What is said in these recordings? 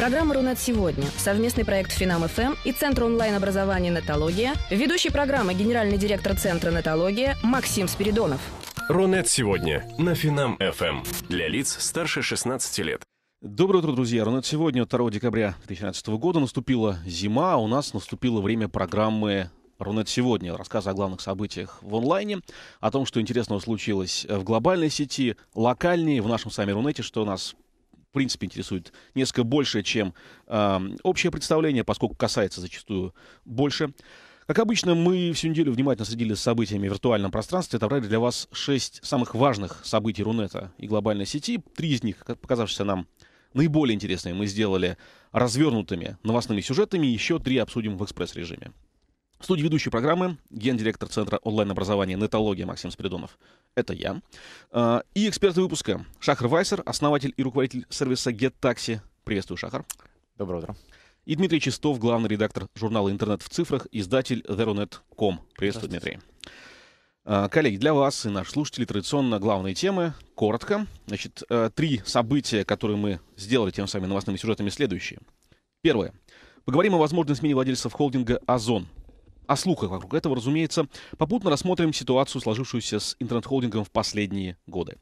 Программа «Рунет сегодня» – совместный проект «Финам-ФМ» и Центр онлайн-образования «Нетология», ведущий программы генеральный директор Центра «Нетология» Максим Спиридонов. «Рунет сегодня» на «Финам-ФМ» для лиц старше 16 лет. Доброе утро, друзья. Рунет сегодня, 2 декабря 2017 года, наступила зима, а у нас наступило время программы Рунет сегодня. Рассказ о главных событиях в онлайне, о том, что интересного случилось в глобальной сети, локальнее, в нашем сами Рунете, что нас в принципе, интересует несколько больше, чем э, общее представление, поскольку касается зачастую больше. Как обычно, мы всю неделю внимательно следили за событиями в виртуальном пространстве. Отобрали для вас шесть самых важных событий Рунета и глобальной сети. Три из них, показавшиеся нам наиболее интересными, мы сделали развернутыми новостными сюжетами. Еще три обсудим в экспресс-режиме. В студии ведущей программы гендиректор Центра онлайн-образования «Нетология» Максим Спиридонов. Это я. А, и эксперты выпуска Шахар Вайсер, основатель и руководитель сервиса GetTaxi. Приветствую, Шахар. Доброе утро. И Дмитрий Чистов, главный редактор журнала «Интернет в цифрах», издатель Veronet.com. Приветствую, Дмитрий. А, коллеги, для вас и наших слушателей традиционно главные темы. Коротко. Значит, э, три события, которые мы сделали тем самыми новостными сюжетами, следующие. Первое. Поговорим о возможной смене владельцев холдинга «Озон» о слухах вокруг этого, разумеется, попутно рассмотрим ситуацию, сложившуюся с интернет-холдингом в последние годы.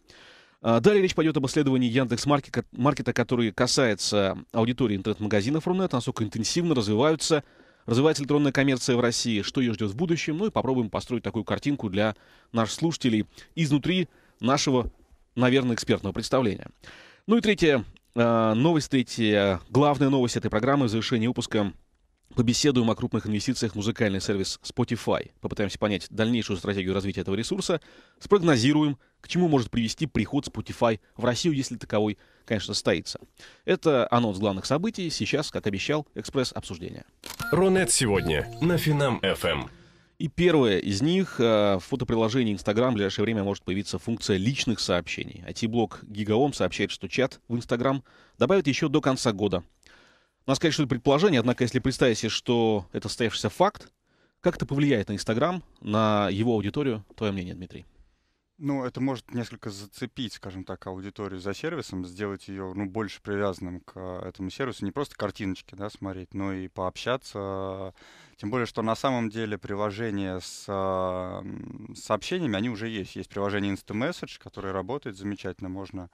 А, далее речь пойдет об исследовании яндекс маркета, который касается аудитории интернет-магазинов Рунет, насколько интенсивно развиваются, развивается электронная коммерция в России, что ее ждет в будущем. Ну и попробуем построить такую картинку для наших слушателей изнутри нашего, наверное, экспертного представления. Ну и третья а, новость, третья главная новость этой программы в завершении выпуска – Побеседуем о крупных инвестициях в музыкальный сервис Spotify. Попытаемся понять дальнейшую стратегию развития этого ресурса. Спрогнозируем, к чему может привести приход Spotify в Россию, если таковой, конечно, состоится. Это анонс главных событий. Сейчас, как обещал, экспресс обсуждения. Рунет сегодня на Финам FM. Эм. И первое из них э, в фотоприложении Instagram в ближайшее время может появиться функция личных сообщений. IT-блог а Гигаом сообщает, что чат в Instagram добавят еще до конца года. У нас, конечно, это предположение, однако, если представить себе, что это состоявшийся факт, как это повлияет на Инстаграм, на его аудиторию? Твое мнение, Дмитрий? Ну, это может несколько зацепить, скажем так, аудиторию за сервисом, сделать ее ну, больше привязанным к э, этому сервису. Не просто картиночки да, смотреть, но и пообщаться. Тем более, что на самом деле приложения с э, сообщениями, они уже есть. Есть приложение Instant Message, которое работает замечательно. Можно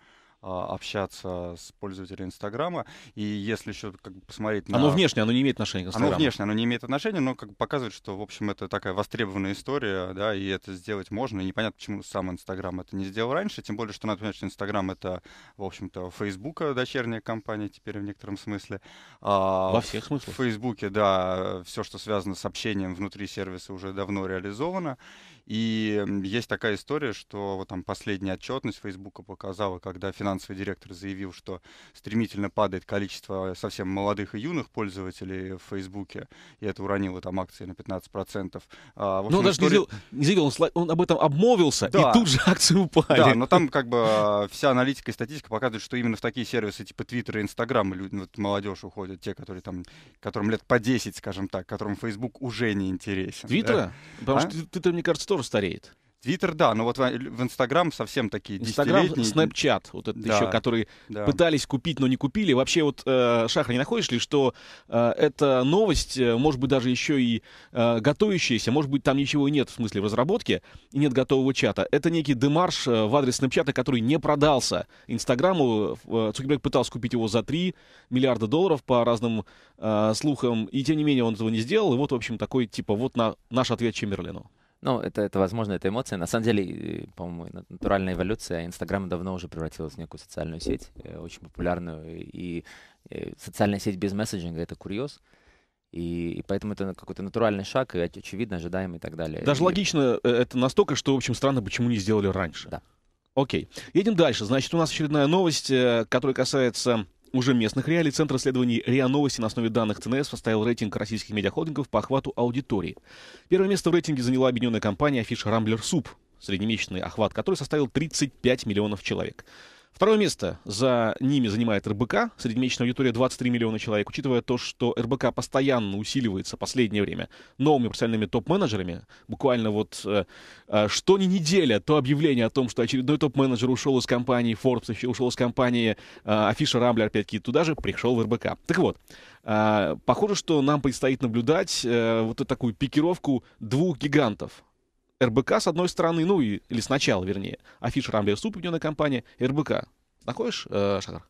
а, общаться с пользователем Инстаграма. И если еще как бы, посмотреть на... Оно внешне, оно не имеет отношения к Инстаграму. Оно внешне, оно не имеет отношения, но как бы показывает, что, в общем, это такая востребованная история, да, и это сделать можно. И непонятно, почему сам Инстаграм это не сделал раньше, тем более, что надо понимать, что Инстаграм — это, в общем-то, Фейсбука э, дочерняя компания теперь в некотором смысле. А Во всех смыслах. В Фейсбуке, да, все, что связано с общением внутри сервиса уже давно реализовано. И есть такая история, что вот там последняя отчетность Фейсбука показала, когда финансовый директор заявил, что стремительно падает количество совсем молодых и юных пользователей в Фейсбуке, и это уронило там акции на 15%. А, ну, общем, но он даже история... не, заявил, не заявил, он, об этом обмолвился, да. и тут же акции упали. Да, но там как бы а, вся аналитика и статистика показывает, что именно в такие сервисы типа Твиттера и Инстаграма ну, вот, молодежь уходит, те, которые там, которым лет по 10, скажем так, которым Фейсбук уже не интересен. Твиттера? Да? Потому а? что Твиттер, мне кажется, тоже стареет. Твиттер, да, но вот в Инстаграм совсем такие Инстаграм, Снэпчат, вот это да, еще, которые да. пытались купить, но не купили. Вообще вот, э, Шахар, не находишь ли, что э, эта новость, э, может быть, даже еще и э, готовящаяся, может быть, там ничего и нет, в смысле, в разработке, и нет готового чата. Это некий демарш э, в адрес Снэпчата, который не продался Инстаграму. Э, Цукерберг пытался купить его за 3 миллиарда долларов, по разным э, слухам, и тем не менее он этого не сделал. И вот, в общем, такой, типа, вот на, наш ответ Чемберлену. Ну, это, это возможно, это эмоция. На самом деле, по-моему, натуральная эволюция. Инстаграм давно уже превратилась в некую социальную сеть, э, очень популярную. И э, социальная сеть без месседжинга — это курьез. И, и поэтому это какой-то натуральный шаг, и очевидно, ожидаемый и так далее. Даже и... логично, э, это настолько, что, в общем, странно, почему не сделали раньше. Да. Окей. Едем дальше. Значит, у нас очередная новость, которая касается уже местных реалий Центр исследований РИА Новости на основе данных ЦНС составил рейтинг российских медиахолдингов по охвату аудитории. Первое место в рейтинге заняла объединенная компания афиша «Рамблер Суп», среднемесячный охват которой составил 35 миллионов человек. Второе место за ними занимает РБК. Среднемесячная аудитория 23 миллиона человек. Учитывая то, что РБК постоянно усиливается в последнее время новыми профессиональными топ-менеджерами, буквально вот э, э, что ни неделя, то объявление о том, что очередной топ-менеджер ушел из компании Forbes, еще ушел из компании э, Афиша Рамблер, опять-таки, туда же пришел в РБК. Так вот, э, похоже, что нам предстоит наблюдать э, вот такую пикировку двух гигантов РБК с одной стороны, ну и, или сначала, вернее, афиша Суп объединенная компания, РБК. Находишь, э, Шахар?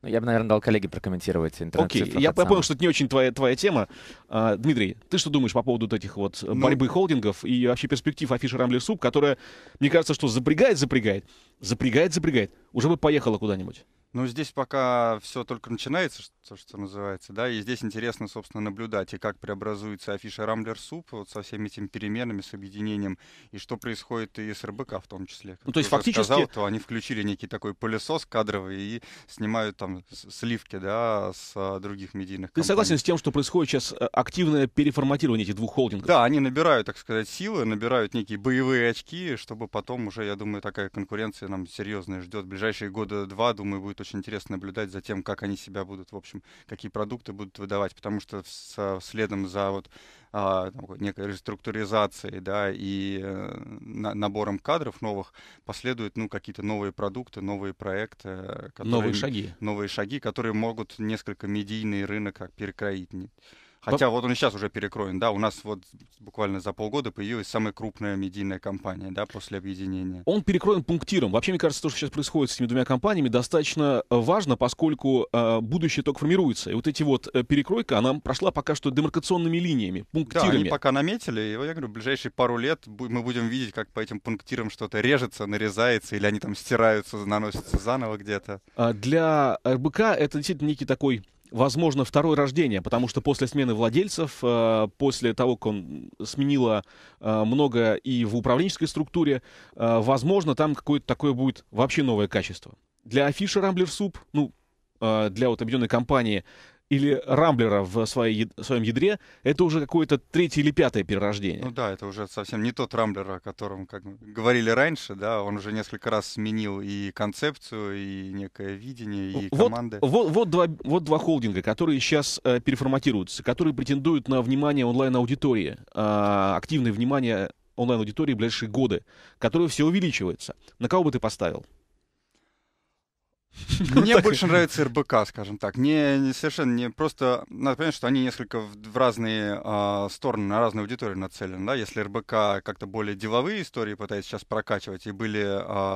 Ну, я бы, наверное, дал коллеге прокомментировать интернет Окей, okay. я, я понял, что это не очень твоя, твоя тема. А, Дмитрий, ты что думаешь по поводу вот этих вот э, ну... борьбы холдингов и вообще перспектив афиши Рамблер Суп, которая, мне кажется, что запрягает, запрягает, запрягает, запрягает, уже бы поехала куда-нибудь? Ну, здесь пока все только начинается, что, что называется, да, и здесь интересно, собственно, наблюдать, и как преобразуется афиша Рамблер Суп вот со всеми этими переменами, с объединением, и что происходит и с РБК в том числе. Как ну, то есть фактически... Сказал, то они включили некий такой пылесос кадровый и снимают там сливки, да, с а, других медийных Ты компаний. Ты согласен с тем, что происходит сейчас э, активное переформатирование этих двух холдингов? Да, они набирают, так сказать, силы, набирают некие боевые очки, чтобы потом уже, я думаю, такая конкуренция нам серьезная ждет. В ближайшие года два, думаю, будет очень интересно наблюдать за тем, как они себя будут, в общем, какие продукты будут выдавать, потому что с, а, следом за вот а, там, некой реструктуризацией, да, и э, на, набором кадров новых последуют, ну, какие-то новые продукты, новые проекты, э, которые, новые шаги, новые шаги, которые могут несколько медийный рынок как перекроить. Хотя вот он сейчас уже перекроен, да, у нас вот буквально за полгода появилась самая крупная медийная компания, да, после объединения. Он перекроен пунктиром. Вообще, мне кажется, то, что сейчас происходит с этими двумя компаниями, достаточно э, важно, поскольку э, будущее только формируется. И вот эти вот э, перекройка, она прошла пока что демаркационными линиями, пунктирами. Да, они пока наметили, и я говорю, в ближайшие пару лет мы будем видеть, как по этим пунктирам что-то режется, нарезается, или они там стираются, наносятся заново где-то. А, для э, РБК это действительно некий такой возможно второе рождение, потому что после смены владельцев, э, после того, как он сменила э, много и в управленческой структуре, э, возможно, там какое-то такое будет вообще новое качество. Для Афиша Рамблер Суп, ну, для вот объединенной компании или Рамблера в, своей, своем ядре, это уже какое-то третье или пятое перерождение. Ну да, это уже совсем не тот Рамблер, о котором как говорили раньше, да, он уже несколько раз сменил и концепцию, и некое видение, и вот, команды. Вот, вот, два, вот два холдинга, которые сейчас э, переформатируются, которые претендуют на внимание онлайн-аудитории, э, активное внимание онлайн-аудитории в ближайшие годы, которое все увеличивается. На кого бы ты поставил? Ну, Мне больше нравится РБК, скажем так. Не, не совершенно не просто надо понять, что они несколько в, в разные э, стороны, на разную аудиторию нацелены. Да? Если РБК как-то более деловые истории пытается сейчас прокачивать, и были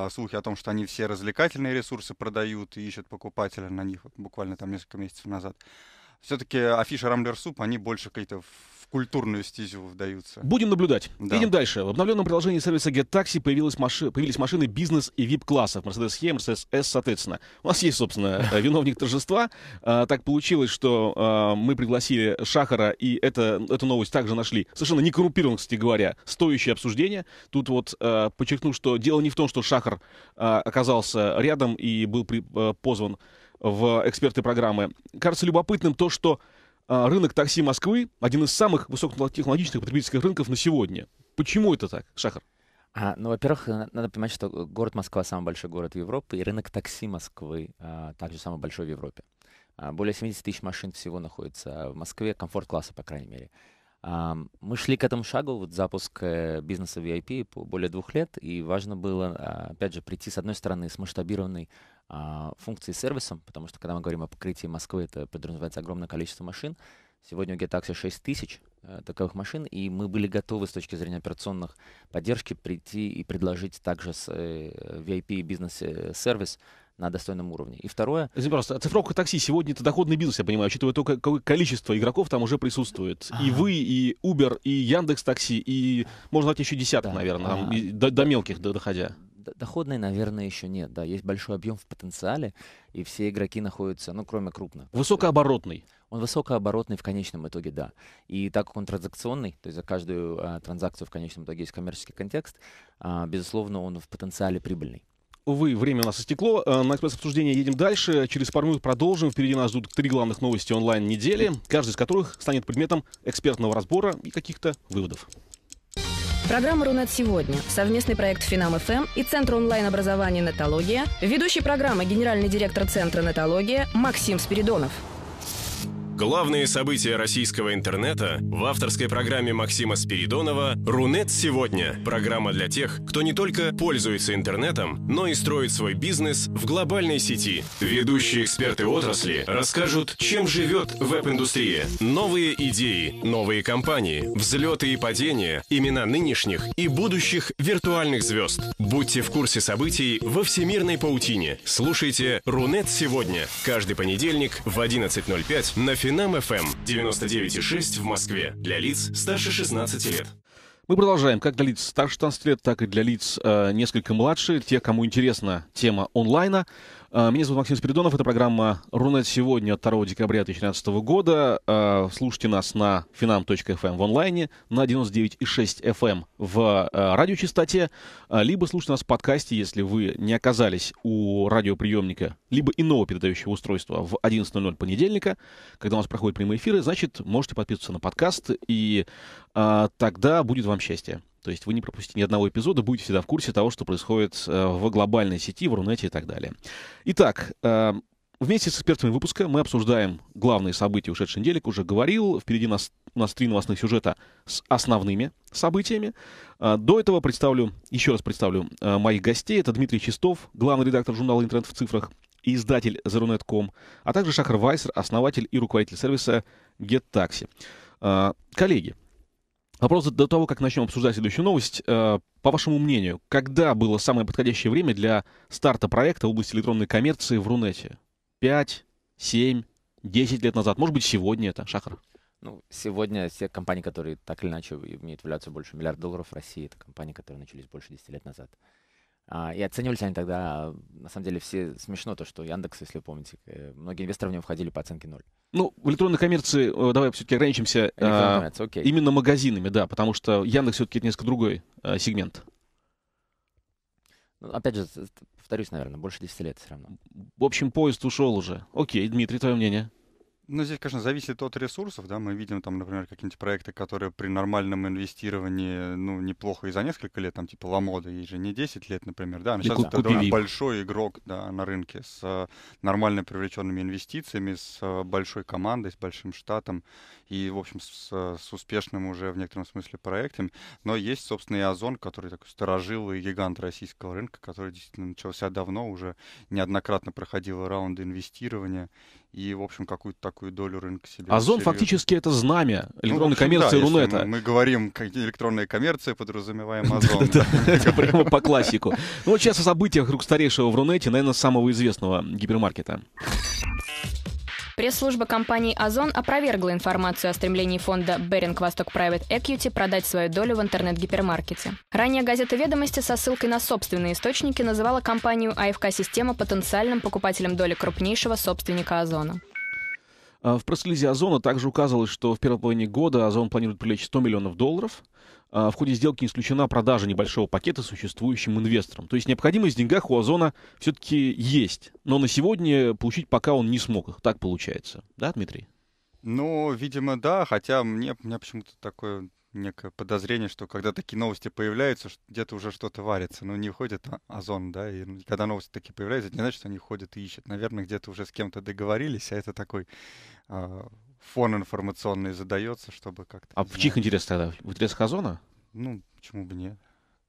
э, слухи о том, что они все развлекательные ресурсы продают и ищут покупателя на них вот, буквально там несколько месяцев назад. Все-таки афиша Рамблер Суп, они больше какие-то культурную стезю вдаются. Будем наблюдать. Да. Едем дальше. В обновленном приложении сервиса GetTaxi появилась маши... появились машины бизнес и VIP-классов. Mercedes E, Mercedes S, соответственно. У нас есть, собственно, э, виновник торжества. А, так получилось, что а, мы пригласили Шахара, и это, эту новость также нашли. Совершенно не коррумпированно, кстати говоря, стоящее обсуждение. Тут вот а, подчеркну, что дело не в том, что Шахар оказался рядом и был при, э, позван в эксперты программы. Кажется любопытным то, что а, рынок такси Москвы один из самых высокотехнологичных потребительских рынков на сегодня. Почему это так, Шахар? А, ну, во-первых, э, надо понимать, что город Москва самый большой город в Европе, и рынок такси Москвы а, также самый большой в Европе. А, более 70 тысяч машин всего находится в Москве, комфорт-класса, по крайней мере. А, мы шли к этому шагу, вот запуск э, бизнеса VIP по более двух лет, и важно было, а, опять же, прийти, с одной стороны, с масштабированной а, функции сервисом, потому что когда мы говорим о покрытии Москвы, это подразумевается огромное количество машин. Сегодня у GetAxia 6 тысяч э, таковых машин, и мы были готовы с точки зрения операционных поддержки прийти и предложить также с э, VIP и бизнес-сервис э, на достойном уровне. И второе... Извините, просто оцифровка а такси сегодня это доходный бизнес, я понимаю, учитывая то, какое количество игроков там уже присутствует. А-а-а. И вы, и Uber, и Яндекс Такси, и, можно назвать, еще десяток, да. наверное, там, а. и до, до мелких доходя доходной, наверное, еще нет. Да, есть большой объем в потенциале, и все игроки находятся, ну, кроме крупных. Высокооборотный. Он высокооборотный в конечном итоге, да. И так как он транзакционный, то есть за каждую а, транзакцию в конечном итоге есть коммерческий контекст, а, безусловно, он в потенциале прибыльный. Увы, время у нас истекло. Э, на экспресс-обсуждение едем дальше. Через пару минут продолжим. Впереди нас ждут три главных новости онлайн недели, каждый из которых станет предметом экспертного разбора и каких-то выводов. Программа «Рунет сегодня» – совместный проект «Финам-ФМ» и Центр онлайн-образования «Нетология», ведущий программы генеральный директор Центра «Нетология» Максим Спиридонов – Главные события российского интернета в авторской программе Максима Спиридонова «Рунет сегодня» – программа для тех, кто не только пользуется интернетом, но и строит свой бизнес в глобальной сети. Ведущие эксперты отрасли расскажут, чем живет веб-индустрия, новые идеи, новые компании, взлеты и падения, имена нынешних и будущих виртуальных звезд. Будьте в курсе событий во всемирной паутине. Слушайте «Рунет сегодня» каждый понедельник в 11.05 на Финам FM 99,6 в Москве для лиц старше 16 лет. Мы продолжаем как для лиц старше 16 лет, так и для лиц э, несколько младше, те, кому интересна тема онлайна. А, меня зовут Максим Спиридонов. Это программа «Рунет сегодня» 2 декабря 2013 года. А, слушайте нас на finam.fm эм в онлайне, на 99,6 FM эм в а, радиочастоте, либо слушайте нас в подкасте, если вы не оказались у радиоприемника либо иного передающего устройства в 11.00 понедельника, когда у нас проходят прямые эфиры, значит, можете подписываться на подкаст, и тогда будет вам счастье. То есть вы не пропустите ни одного эпизода, будете всегда в курсе того, что происходит э, в глобальной сети, в Рунете и так далее. Итак, э, Вместе с экспертами выпуска мы обсуждаем главные события ушедшей недели, уже говорил. Впереди нас, у нас три новостных сюжета с основными событиями. Э, до этого представлю, еще раз представлю моих гостей. Это Дмитрий Чистов, главный редактор журнала «Интернет в цифрах» и издатель «Zerunet.com», а также Шахар Вайсер, основатель и руководитель сервиса GetTaxi. Коллеги, Вопрос а до того, как начнем обсуждать следующую новость. Э, по вашему мнению, когда было самое подходящее время для старта проекта в области электронной коммерции в Рунете? 5, 7, 10 лет назад? Может быть, сегодня это, Шахар? Ну, сегодня все компании, которые так или иначе имеют валяцию больше миллиарда долларов в России, это компании, которые начались больше 10 лет назад. А, и оценивались они тогда, на самом деле, все смешно то, что Яндекс, если помните, э, многие инвесторы в нем входили по оценке ноль. Ну, в электронной коммерции э, давай все-таки ограничимся а, okay. именно магазинами, да, потому что Яндекс все-таки это несколько другой а, сегмент. Ну, опять же, повторюсь, наверное, больше 10 лет все равно. В общем, поезд ушел уже. Окей, Дмитрий, твое мнение? Ну, здесь, конечно, зависит от ресурсов, да, мы видим там, например, какие-нибудь проекты, которые при нормальном инвестировании, ну, неплохо и за несколько лет, там, типа Ламода, ей же не 10 лет, например, да, но сейчас это довольно большой игрок, да, на рынке с э, нормально привлеченными инвестициями, с э, большой командой, с большим штатом и, в общем, с, э, с успешным уже в некотором смысле проектом, но есть, собственно, и Озон, который такой сторожил и гигант российского рынка, который действительно начался давно, уже неоднократно проходил раунды инвестирования и, в общем, какую-то такую долю рынка себе. Озон а серьезно. фактически это знамя электронной ну, общем, коммерции да, Рунета. Мы, мы говорим, электронная коммерция, подразумеваем Озон. Это прямо по классику. Ну сейчас о событиях рук старейшего в Рунете, наверное, самого известного гипермаркета. Пресс-служба компании «Озон» опровергла информацию о стремлении фонда «Беринг Восток Private Equity» продать свою долю в интернет-гипермаркете. Ранее газета «Ведомости» со ссылкой на собственные источники называла компанию АФК-система потенциальным покупателем доли крупнейшего собственника «Озона». А в пресс-релизе «Озона» также указывалось, что в первой половине года «Озон» планирует привлечь 100 миллионов долларов – а, в ходе сделки исключена продажа небольшого пакета существующим инвесторам. То есть необходимость в деньгах у Озона все-таки есть, но на сегодня получить пока он не смог Так получается, да, Дмитрий? Ну, видимо, да, хотя мне, у меня почему-то такое некое подозрение, что когда такие новости появляются, где-то уже что-то варится. но ну, не входит а-, Озон, да, и когда новости такие появляются, это не значит, что они ходят и ищут. Наверное, где-то уже с кем-то договорились, а это такой а, фон информационный задается, чтобы как-то... А в чьих интересах тогда? В интересах Озона? Ну, почему бы нет?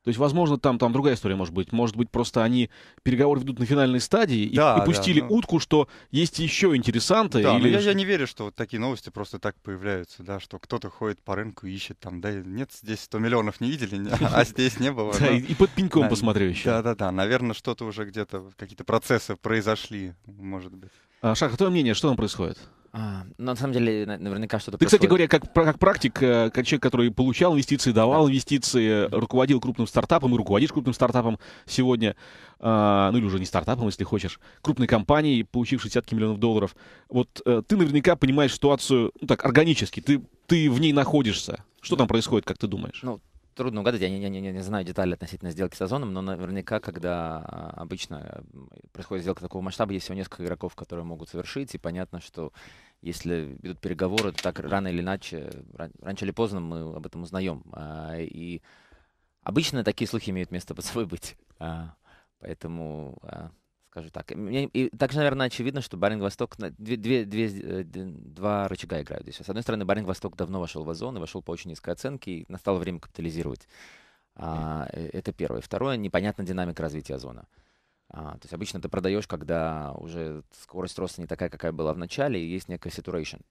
То есть, возможно, там, там другая история может быть. Может быть, просто они переговоры ведут на финальной стадии да, и, пустили да, ну... утку, что есть еще интересанты. Да, или... я, я не верю, что вот такие новости просто так появляются, да, что кто-то ходит по рынку и ищет там, да нет, здесь 100 миллионов не видели, а здесь не было. И под пеньком посмотрю еще. Да-да-да, наверное, что-то уже где-то, какие-то процессы произошли, может быть. А, Шах, а твое мнение, что там происходит? А, ну, на самом деле, наверняка что-то Ты, происходит. кстати говоря, как, как практик, э, как человек, который получал инвестиции, давал да. инвестиции, руководил крупным стартапом и руководишь крупным стартапом сегодня, а, ну или уже не стартапом, если хочешь, крупной компанией, получившей десятки миллионов долларов. Вот э, ты наверняка понимаешь ситуацию, ну так, органически, ты, ты в ней находишься. Что да. там происходит, как ты думаешь? Ну, трудно угадать, я не, не, не, не знаю детали относительно сделки с Озоном, но наверняка, когда а, обычно происходит сделка такого масштаба, есть всего несколько игроков, которые могут совершить, и понятно, что если идут переговоры, то так рано или иначе, раньше или поздно мы об этом узнаем. А, и обычно такие слухи имеют место под собой быть. А, поэтому а, скажу так. И также, наверное, очевидно, что Баринг Восток две, две, две, э, два рычага играют здесь. С одной стороны, Баринг Восток давно вошел в Озон и вошел по очень низкой оценке, и настало время капитализировать. Э, это первое. Второе, непонятна динамика развития Озона. А, то есть обычно ты продаешь, когда уже скорость роста не такая, какая была в начале, и есть некая saturation,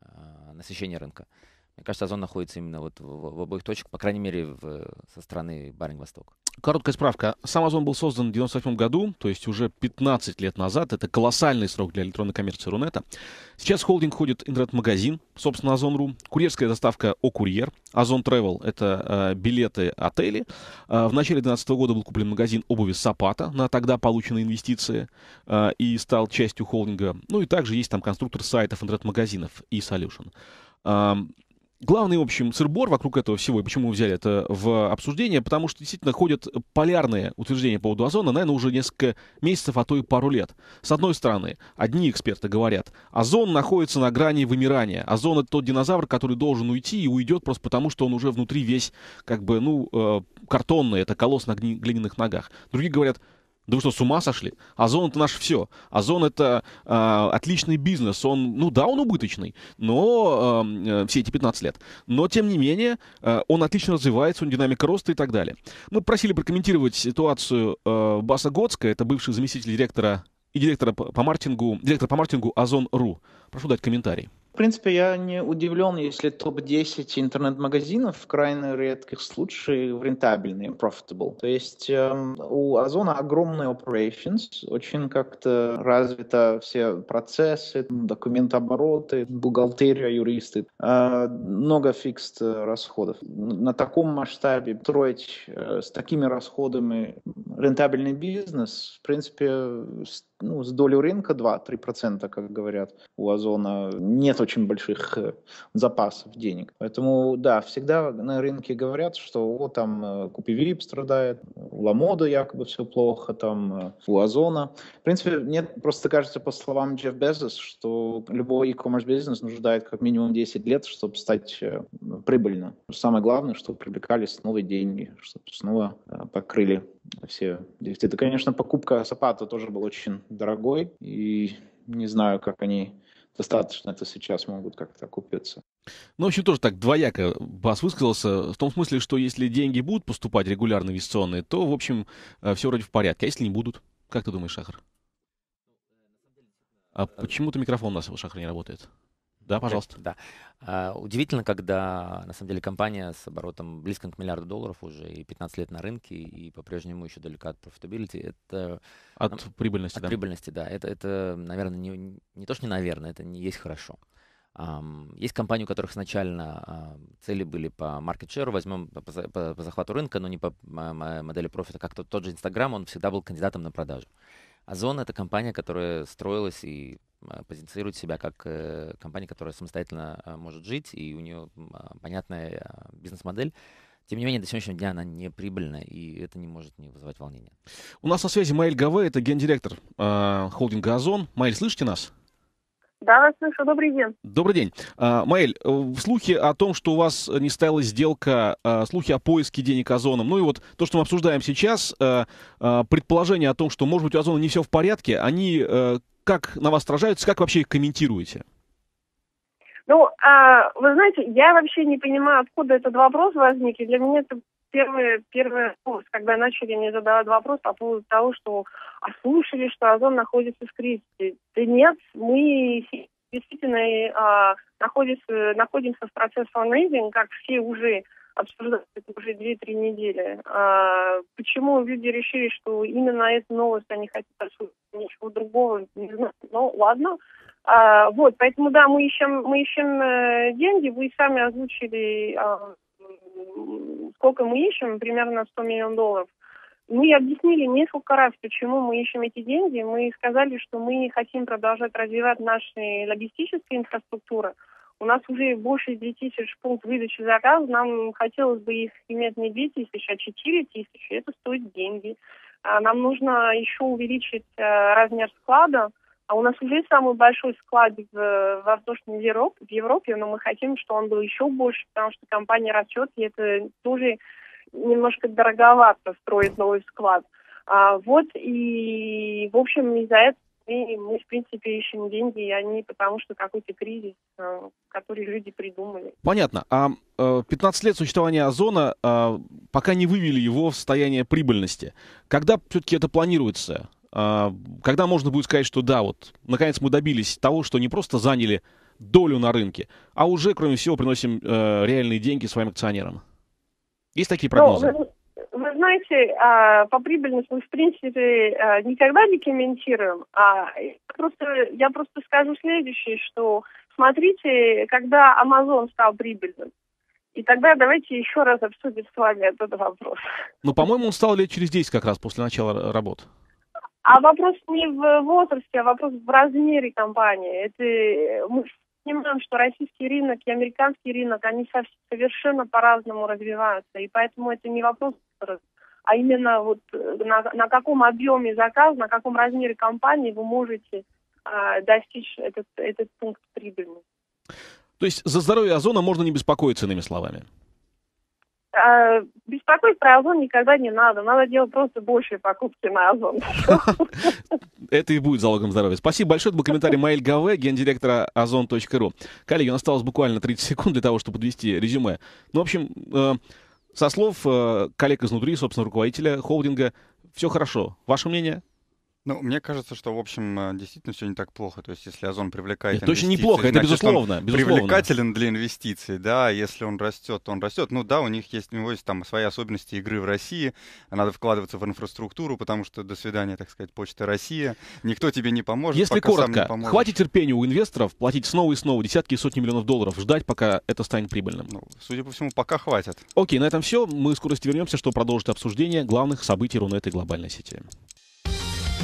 а, насыщение рынка. Мне кажется, Озон находится именно вот в, в, обоих точках, по крайней мере, в, со стороны Барень-Восток. Короткая справка. Сам Озон был создан в 1998 году, то есть уже 15 лет назад. Это колоссальный срок для электронной коммерции Рунета. Сейчас холдинг ходит интернет-магазин, собственно, Озон.ру, курьерская доставка «О-Курьер», Озон Travel — это э, билеты отели. Э, в начале 2012 года был куплен магазин обуви «Сапата» на тогда полученные инвестиции э, и стал частью холдинга. Ну и также есть там конструктор сайтов интернет-магазинов и e Solution. Эм, Главный, в общем, сырбор вокруг этого всего, и почему мы взяли это в обсуждение, потому что действительно ходят полярные утверждения по поводу озона, наверное, уже несколько месяцев, а то и пару лет. С одной стороны, одни эксперты говорят, озон находится на грани вымирания. Озон — это тот динозавр, который должен уйти и уйдет просто потому, что он уже внутри весь, как бы, ну, э, картонный, это колосс на глиняных ногах. Другие говорят — да вы что, с ума сошли? Озон — это наше все. Озон — это э, отличный бизнес. Он, ну да, он убыточный, но э, все эти 15 лет. Но, тем не менее, э, он отлично развивается, у него динамика роста и так далее. Мы просили прокомментировать ситуацию э, Баса Готска, это бывший заместитель директора и директора по маркетингу, директор по маркетингу Озон.ру. Прошу дать комментарий. В принципе, я не удивлен, если топ-10 интернет-магазинов в крайне редких случаях рентабельные, profitable. То есть эм, у Озона огромные operations, очень как-то развиты все процессы, документообороты, бухгалтерия, юристы. Э, много фикст э, расходов. На таком масштабе строить э, с такими расходами рентабельный бизнес, в принципе, ну, с долей рынка 2-3%, как говорят у Озона, нет очень больших э, запасов денег. Поэтому, да, всегда на рынке говорят, что о, там э, Купивип страдает, у Ламода якобы все плохо, там э, у Озона. В принципе, мне просто кажется, по словам Джефф Безос, что любой e-commerce бизнес нуждает как минимум 10 лет, чтобы стать прибыльным. Самое главное, чтобы привлекались новые деньги, чтобы снова покрыли все Это, конечно, покупка Сапата тоже был очень дорогой, и не знаю, как они достаточно это сейчас могут как-то купиться. Ну, в общем, тоже так двояко Бас высказался, в том смысле, что если деньги будут поступать регулярно инвестиционные, то, в общем, э, все вроде в порядке. А если не будут? Как ты думаешь, Шахар? А почему-то микрофон у нас, Шахар, не работает. Да, пожалуйста. Да. А, удивительно, когда на самом деле компания с оборотом близким к миллиарду долларов уже и 15 лет на рынке и по-прежнему еще далека от profitability. Это от нам, прибыльности. От да. прибыльности, да. Это, это наверное, не, не то что не наверное, это не есть хорошо. Um, есть компании, у которых изначально uh, цели были по market share, возьмем по, по, по захвату рынка, но не по модели профита, как тот, тот же Инстаграм, он всегда был кандидатом на продажу. Озон — это компания, которая строилась и а, позиционирует себя как э, компания, которая самостоятельно а, может жить, и у нее а, понятная бизнес-модель. Тем не менее, до сегодняшнего дня она не прибыльна, и это не может не вызывать волнения. У нас на связи Маэль Гаве, это гендиректор э, холдинга «Озон». Маэль, слышите нас? Да, вас слышу. Добрый день. Добрый день. А, Маэль, э, слухи о том, что у вас не состоялась сделка, а, слухи о поиске денег Озоном, ну и вот то, что мы обсуждаем сейчас, а, предположение о том, что, может быть, у Озона не все в порядке, они э, как на вас отражаются, как вообще их комментируете? Ну, а, вы знаете, я вообще не понимаю, откуда этот вопрос возник. И для меня это первый, первый вопрос, ну, когда начали мне задавать вопрос по поводу того, что а слушали, что Озон находится в кризисе. Да нет, мы действительно а, находится, находимся в процессе фанрейзинга, как все уже это уже 2-3 недели. А почему люди решили, что именно эту новость они хотят обсудить, а ничего другого, не знаю. Ну, ладно. А, вот, поэтому, да, мы ищем, мы ищем э, деньги. Вы сами озвучили, а, сколько мы ищем, примерно 100 миллионов долларов. Мы объяснили несколько раз, почему мы ищем эти деньги. Мы сказали, что мы не хотим продолжать развивать наши логистические инфраструктуры – у нас уже больше 10 тысяч пунктов выдачи заказов. Нам хотелось бы их иметь не 2 тысячи, а 4 тысячи. Это стоит деньги. А нам нужно еще увеличить э, размер склада. А у нас уже самый большой склад в воздушной Европе, в Европе, но мы хотим, чтобы он был еще больше, потому что компания растет, и это тоже немножко дороговато строить новый склад. А, вот, и, в общем, из-за этого и мы, в принципе, ищем деньги, и они потому что какой-то кризис, э, который люди придумали. Понятно. А 15 э, лет существования Озона э, пока не вывели его в состояние прибыльности. Когда все-таки это планируется? Когда можно будет сказать, что да, вот, наконец мы добились того, что не просто заняли долю на рынке, а уже, кроме всего, приносим реальные деньги своим акционерам? Есть такие ну, прогнозы? Ну, знаете, а, по прибыльности мы, в принципе, а, никогда не комментируем. А просто, я просто скажу следующее, что смотрите, когда Amazon стал прибыльным, и тогда давайте еще раз обсудим с вами этот вопрос. Ну, по-моему, он стал лет через 10 как раз после начала работ. А вопрос не в возрасте, а вопрос в размере компании. Это мы понимаем, что российский рынок и американский рынок, они совершенно по-разному развиваются. И поэтому это не вопрос а именно вот э, на, на каком объеме заказ, на каком размере компании вы можете а, достичь этот, этот пункт прибыли. То есть за здоровье озона можно не беспокоиться, иными словами? А, беспокоить про озон никогда не надо. Надо делать просто большие покупки на озон. Это и будет залогом здоровья. Спасибо большое. Это был комментарий Майль Гаве, гендиректора озон.ру. Коллеги, у нас осталось буквально 30 секунд для того, чтобы подвести резюме. Ну, в общем, э, со слов э, коллег изнутри, собственно, руководителя холдинга, все хорошо. Ваше мнение? Ну, мне кажется, что, в общем, э, действительно все не так плохо. То есть, если Озон привлекает Нет, инвестиции... Это очень неплохо, это значит, безусловно, безусловно. привлекателен для инвестиций, да, если он растет, то он растет. Ну да, у них есть, у него есть там свои особенности игры в России, надо вкладываться в инфраструктуру, потому что, до свидания, так сказать, Почта Россия, никто тебе не поможет, Если коротко, не хватит терпения у инвесторов платить снова и снова десятки и сотни миллионов долларов, ждать, пока это станет прибыльным. Ну, судя по всему, пока хватит. Окей, на этом все. Мы скоро вернемся, чтобы продолжить обсуждение главных событий Рунета и глобальной сети.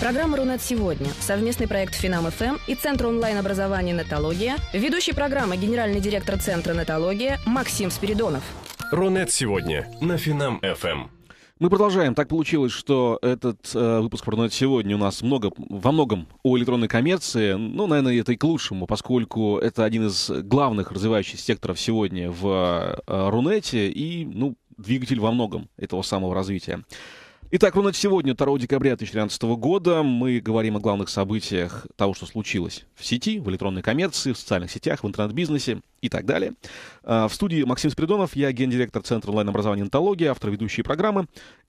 Программа «Рунет сегодня» – совместный проект «Финам-ФМ» и Центр онлайн-образования «Нетология», ведущий программы генеральный директор Центра «Нетология» Максим Спиридонов. «Рунет сегодня» на «Финам-ФМ». Мы продолжаем. Так получилось, что этот э, выпуск про сегодня у нас много, во многом о электронной коммерции. Ну, наверное, это и к лучшему, поскольку это один из главных развивающихся секторов сегодня в э, Рунете и, ну, двигатель во многом этого самого развития. Итак, у нас сегодня 2 декабря 2013 года. Мы говорим о главных событиях того, что случилось в сети, в электронной коммерции, в социальных сетях, в интернет-бизнесе и так далее. А, в студии Максим Спиридонов, я гендиректор Центра онлайн-образования «Онтология», автор ведущей программы,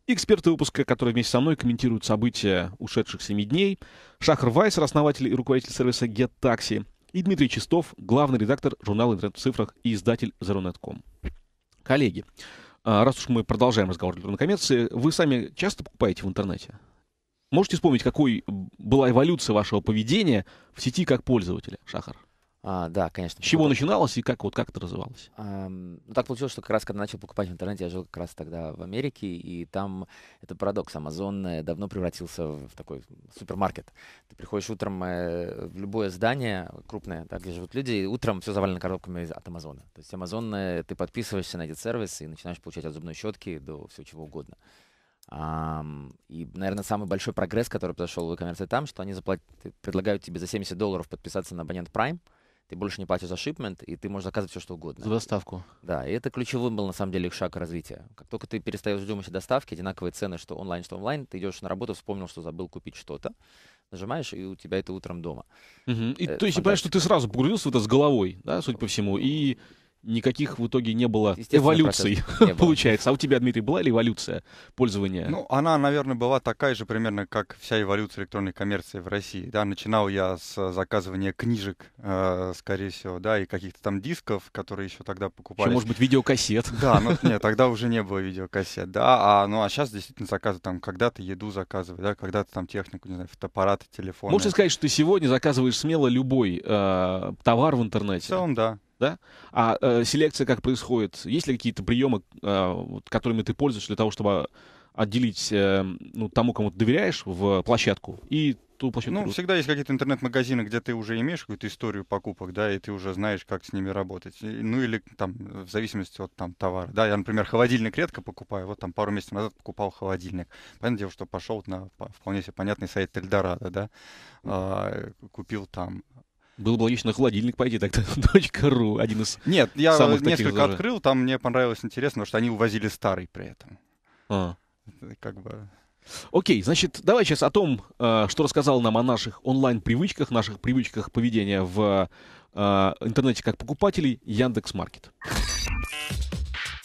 эксперты выпуска, которые вместе со мной комментируют события ушедших семи дней, Шахр Вайс, основатель и руководитель сервиса GetTaxi, и Дмитрий Чистов, главный редактор журнала «Интернет в цифрах» и издатель «Зеронет.ком». Коллеги, а, раз уж мы продолжаем разговор электронной коммерции, вы сами часто покупаете в интернете? Можете вспомнить, какой была эволюция вашего поведения в сети как пользователя, Шахар? — а, да, конечно. С чего начиналось и как вот как это развивалось? А, ну, так получилось, что как раз когда начал покупать в интернете, я жил как раз тогда в Америке, и там это парадокс. Amazon давно превратился в такой супермаркет. Ты приходишь утром э, в любое здание крупное, так, где живут люди, и утром все завалено коробками от Amazon. То есть Amazon, ты подписываешься на этот сервис и начинаешь получать от зубной щетки до всего чего угодно. Um, и, наверное, самый большой прогресс, который произошел в e-commerce, там, что они заплат... предлагают тебе за 70 долларов подписаться на абонент Prime, ты больше не платишь за шипмент, и ты можешь заказывать все, что угодно. За доставку. Да, и это ключевой был, на самом деле, их шаг развития. Как только ты перестаешь думать о доставке одинаковые цены, что онлайн, что онлайн, ты идешь на работу, вспомнил, что забыл купить что-то, нажимаешь, и у тебя это утром дома. Угу. И, э, то есть, понимаешь, что ты сразу погрузился в это с головой, да, судя по всему, и никаких в итоге не было эволюций, получается. А у тебя, Дмитрий, была ли эволюция пользования? Ну, она, наверное, была такая же примерно, как вся эволюция электронной коммерции в России. Да, начинал я с заказывания книжек, э, скорее всего, да, и каких-то там дисков, которые еще тогда покупали. может быть, видеокассет. Да, ну, нет, тогда уже не было видеокассет, да, а, ну, а сейчас действительно заказывают там, когда-то еду заказывают, да, когда-то там технику, не знаю, фотоаппараты, телефоны. Можно сказать, что ты сегодня заказываешь смело любой э, товар в интернете? В целом, да да? А э, селекция как происходит? Есть ли какие-то приемы, э, которыми ты пользуешься для того, чтобы отделить э, ну, тому, кому ты доверяешь, в площадку и ту площадку. Ну, всегда есть какие-то интернет-магазины, где ты уже имеешь какую-то историю покупок, да, и ты уже знаешь, как с ними работать. И, ну, или там, в зависимости от там товара. Да, я, например, холодильник редко покупаю. Вот там пару месяцев назад покупал холодильник. Понятное дело, что пошел на вполне себе понятный сайт Эльдорадо, да. А, купил там было бы логично на холодильник пойти так тогда, .ру, один из Нет, я самых несколько таких открыл, там мне понравилось интересно, потому что они увозили старый при этом. А. Как бы... Окей, значит, давай сейчас о том, э, что рассказал нам о наших онлайн-привычках, наших привычках поведения в э, интернете как покупателей Яндекс.Маркет.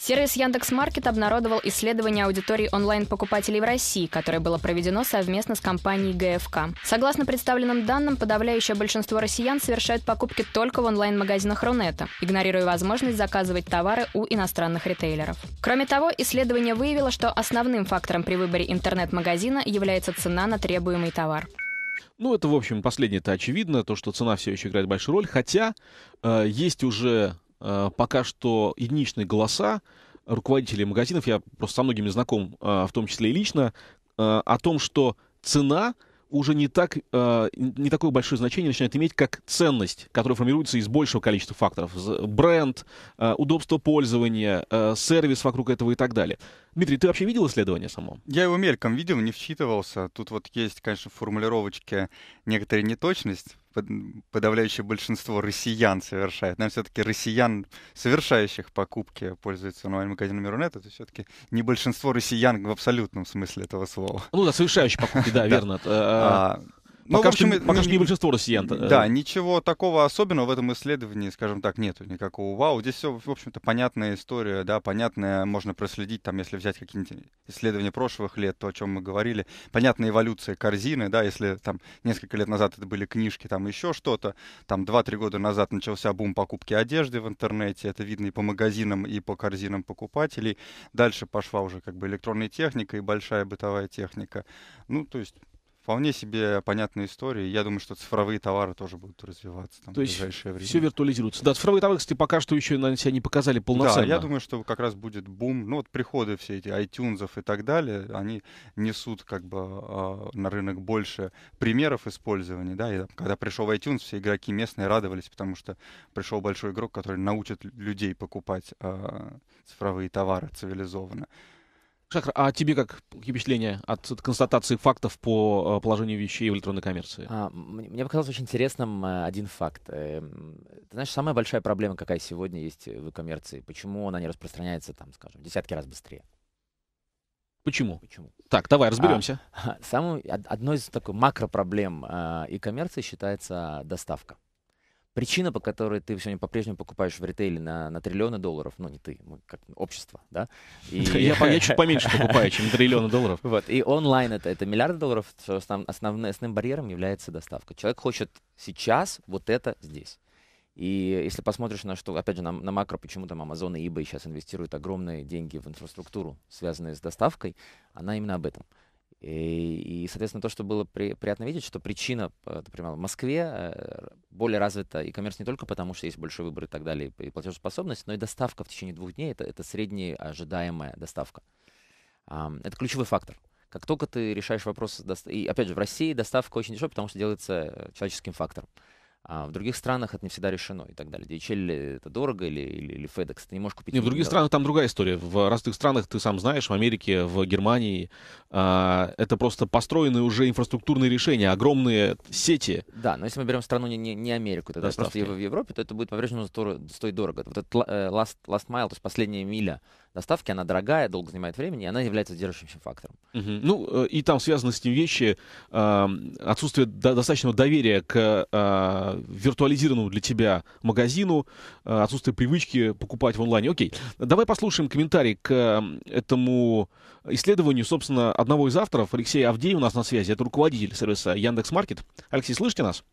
Сервис Яндекс.Маркет обнародовал исследование аудитории онлайн-покупателей в России, которое было проведено совместно с компанией ГФК. Согласно представленным данным, подавляющее большинство россиян совершают покупки только в онлайн-магазинах Рунета, игнорируя возможность заказывать товары у иностранных ритейлеров. Кроме того, исследование выявило, что основным фактором при выборе интернет-магазина является цена на требуемый товар. Ну, это, в общем, последнее-то очевидно, то, что цена все еще играет большую роль, хотя э, есть уже Э, пока что единичные голоса руководителей магазинов, я просто со многими знаком, э, в том числе и лично, э, о том, что цена уже не, так, не такое большое значение начинает иметь, как ценность, которая формируется из большего количества факторов. Бренд, удобство пользования, сервис вокруг этого и так далее. Дмитрий, ты вообще видел исследование само? Я его мельком видел, не вчитывался. Тут вот есть, конечно, в формулировочке некоторая неточность. Подавляющее большинство россиян совершает. Нам все-таки россиян, совершающих покупки, пользуются онлайн-магазином Рунет. Это все-таки не большинство россиян в абсолютном смысле этого слова. Ну да, совершающие покупки, да, верно. Э, э, а, ну, пока, в общем, что, пока что не большинство россиян. Э. Да, ничего такого особенного в этом исследовании, скажем так, нету никакого вау. Здесь все, в общем-то, понятная история, да, понятная, можно проследить, там, если взять какие-нибудь исследования прошлых лет, то, о чем мы говорили, понятная эволюция корзины, да, если там несколько лет назад это были книжки, там еще что-то, там 2-3 года назад начался бум покупки одежды в интернете, это видно и по магазинам, и по корзинам покупателей. Дальше пошла уже как бы электронная техника и большая бытовая техника. Ну, то есть вполне себе понятная история. Я думаю, что цифровые товары тоже будут развиваться там, То в ближайшее время. Все виртуализируется. Да, цифровые товары, кстати, пока что еще на себя не показали полноценно. Да, я думаю, что как раз будет бум. Ну, вот приходы все эти iTunes и так далее, они несут как бы э, на рынок больше примеров использования. Да? И, когда пришел в iTunes, все игроки местные радовались, потому что пришел большой игрок, который научит людей покупать э, цифровые товары цивилизованно. Шахр, а тебе как какие впечатления от констатации фактов по э, положению вещей в электронной коммерции? А, мне показался очень интересным э, один факт. Э, ты знаешь, самая большая проблема, какая сегодня есть в коммерции, почему она не распространяется, там, скажем, десятки раз быстрее? Почему? Почему? Так, давай разберемся. А, самый, одной из такой макро проблем и коммерции считается доставка. Причина, по которой ты сегодня по-прежнему покупаешь в ритейле на, на триллионы долларов, ну не ты, мы как общество, да? И... Я, я чуть поменьше покупаю, чем триллионы долларов. Вот. И онлайн это, это миллиарды долларов, основ, основным, основным барьером является доставка. Человек хочет сейчас вот это здесь. И если посмотришь на что, опять же, на, на макро, почему там Amazon и eBay сейчас инвестируют огромные деньги в инфраструктуру, связанную с доставкой, она именно об этом. И, и, соответственно, то, что было при, приятно видеть, что причина, э, например, в Москве э, более развита и e коммерс не только потому, что есть большой выбор и так далее, и платежеспособность, но и доставка в течение двух дней это, это средняя ожидаемая доставка. Это ключевой фактор. Как только ты решаешь вопрос, и опять же, в России доставка очень дешевая, потому что делается э, человеческим фактором. А в других странах это не всегда решено и так далее. DHL это дорого или, или, или FedEx, ты не можешь купить. Не, в других долларов. странах там другая история. В разных странах, ты сам знаешь, в Америке, в Германии, э, это просто построены уже инфраструктурные решения, огромные сети. Да, но если мы берем страну не, не, не Америку, тогда Доставки. просто в Европе, то это будет по-прежнему стоить дорого. Вот этот э, last, last mile, то есть последняя миля, доставки, она дорогая, долго занимает времени, и она является сдерживающим фактором. Угу. Ну, э, и там связаны с этим вещи э, отсутствие до достаточного доверия к э, виртуализированному для тебя магазину, э, отсутствие привычки покупать в онлайне. Окей, давай послушаем комментарий к этому исследованию, собственно, одного из авторов, Алексея Авдеев у нас на связи, это руководитель сервиса Яндекс.Маркет. Алексей, слышите нас?